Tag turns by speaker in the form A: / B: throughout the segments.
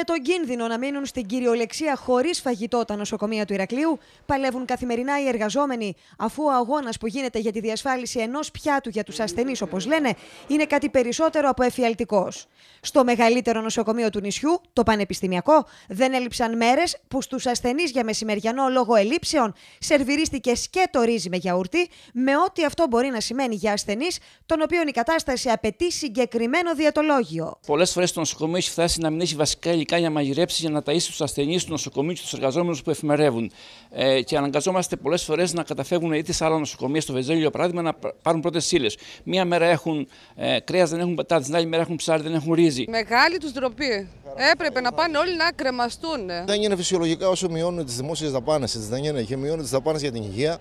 A: Με τον κίνδυνο να μείνουν στην κυριολεξία χωρίς φαγητό τα νοσοκομεία του Ηρακλείου, παλεύουν καθημερινά οι εργαζόμενοι, αφού ο αγώνας που γίνεται για τη διασφάλιση ενός πιάτου για τους ασθενείς, όπως λένε, είναι κάτι περισσότερο από εφιαλτικός. Στο μεγαλύτερο νοσοκομείο του νησιού, το Πανεπιστημιακό, δεν έλειψαν μέρες που στους ασθενείς για μεσημεριανό λόγο ελήψεων σερβιρίστηκε σκέτο ρύζι με γιαούρτι, με ό,τι αυτό μπορεί να σημαίνει για ασθενείς, τον οποίων η κατάσταση απαιτεί συγκεκριμένο διατολόγιο.
B: Πολλές φορές το νοσοκομείο έχει φτάσει να μην έχει βασικά υλικά για μαγειρέψεις για να ταΐσεις τους ασθενείς, τους νοσοκομείους και τους εργαζόμενους που εφημερεύουν. Ε, και αναγκαζόμαστε πολλές φορές να καταφεύγουν ή σε άλλα νοσοκομεία, στο Βεζέλιο για παράδειγμα, να πάρουν πρώτες ύλε. Μία μέρα έχουν ε, κρέας, δεν έχουν πατάτες, την άλλη μέρα έχουν ψάρι, δεν έχουν ρύζι.
C: Μεγάλη τους ντροπή. Έπρεπε να πάνε όλοι να κρεμαστούν.
B: Δεν είναι φυσιολογικά όσο μειώνουν τις δημόσιες δαπάνες, δεν είναι. Και μειώνουν τις δαπάνες για την υγεία.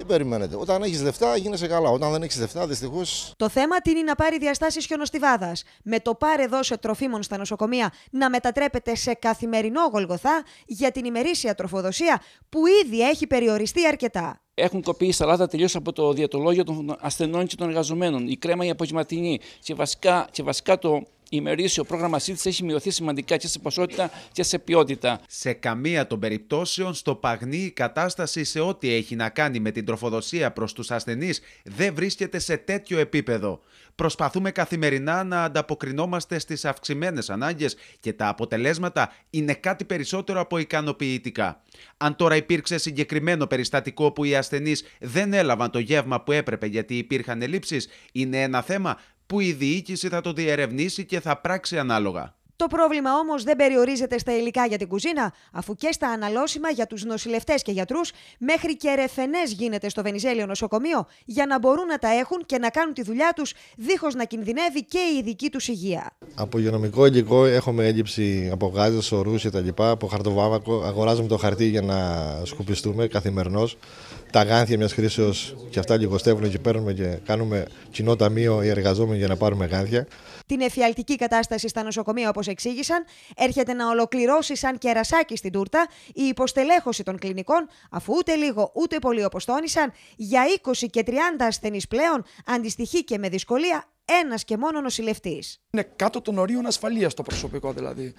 B: Τι περιμένετε. Όταν έχεις λεφτά, γίνεσαι καλά. Όταν δεν έχεις λεφτά, δυστυχώς.
A: Το θέμα είναι να πάρει διαστάσεις χιονοστιβάδας. Με το πάρε δώσε τροφίμων στα νοσοκομεία να μετατρέπεται σε καθημερινό γολγοθά για την ημερήσια τροφοδοσία που ήδη έχει περιοριστεί αρκετά.
B: Έχουν κοπεί η σαλάτα τελείως από το διατολόγιο των ασθενών και των εργαζομένων. Η κρέμα η απογευματινή. Και βασικά, και βασικά το ημερήσιο πρόγραμμα σύλληψη έχει μειωθεί σημαντικά και σε ποσότητα και σε ποιότητα. Σε καμία των περιπτώσεων, στο παγνί η κατάσταση σε ό,τι έχει
C: να κάνει με την τροφοδοσία προς τους ασθενείς δεν βρίσκεται σε τέτοιο επίπεδο. Προσπαθούμε καθημερινά να ανταποκρινόμαστε στις αυξημένες ανάγκες και τα αποτελέσματα είναι κάτι περισσότερο από ικανοποιητικά. Αν τώρα υπήρξε συγκεκριμένο περιστατικό που οι ασθενείς δεν έλαβαν το γεύμα που έπρεπε γιατί υπήρχαν ελλείψεις, είναι ένα θέμα που η διοίκηση θα το διερευνήσει και θα πράξει ανάλογα.
A: Το πρόβλημα όμως δεν περιορίζεται στα υλικά για την κουζίνα, αφού και στα αναλώσιμα για τους νοσηλευτές και γιατρούς, μέχρι και ρεφενέ γίνεται στο Βενιζέλιο νοσοκομείο για να μπορούν να τα έχουν και να κάνουν τη δουλειά τους δίχως να κινδυνεύει και η ειδική τους υγεία.
B: Από υγειονομικό υλικό έχουμε έλλειψη από γάζες, ορούς κτλ. Από χαρτοβάβακο αγοράζουμε το χαρτί για να σκουπιστούμε καθημερινώς τα γάνθια μιας χρήσεως και αυτά λιγοστεύουν και παίρνουμε και κάνουμε κοινό ταμείο οι εργαζόμενοι για να πάρουμε γάνθια.
A: Την εφιαλτική κατάσταση στα νοσοκομεία, όπως εξήγησαν, έρχεται να ολοκληρώσει σαν κερασάκι στην τούρτα η υποστελέχωση των κλινικών, αφού ούτε λίγο ούτε πολύ, όπως τόνισαν, για 20 και 30 ασθενείς πλέον αντιστοιχεί και με δυσκολία ένας
B: και μόνο νοσηλευτής. Είναι κάτω των ορίων ασφαλείας το προσωπικό δηλαδή.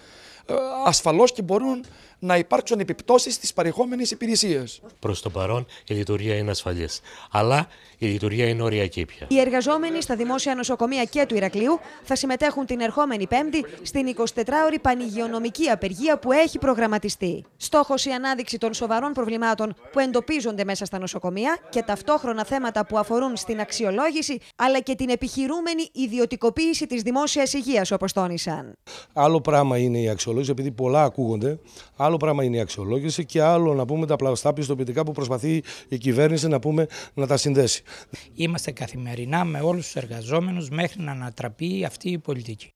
B: Ε, Ασφαλώς και μπορούν να υπάρξουν επιπτώσεις στις παρεχόμενες υπηρεσίες. Προς το παρόν η λειτουργία είναι ασφαλή. Αλλά η λειτουργία είναι οριακή πια. Οι
A: εργαζόμενοι στα δημόσια νοσοκομεία και του Ηρακλείου θα συμμετέχουν την ερχόμενη Πέμπτη στην 24ωρη πανηγειονομική απεργία που έχει προγραμματιστεί. Στόχος η ανάδειξη των σοβαρών προβλημάτων που εντοπίζονται μέσα στα νοσοκομεία και ταυτόχρονα θέματα που αφορούν στην αξιολόγηση αλλά και την επιχειρούμενη ιδιωτικοποίηση της δημόσιας υγείας, όπως τόνισαν.
C: Άλλο πράγμα είναι η αξιολόγηση, επειδή πολλά ακούγονται. Άλλο πράγμα είναι η αξιολόγηση και άλλο να πούμε τα πλαστά πιστοποιητικά που προσπαθεί η κυβέρνηση να πούμε να τα συνδέσει.
B: Είμαστε καθημερινά με όλους τους εργαζόμενους μέχρι να ανατραπεί αυτή η πολιτική.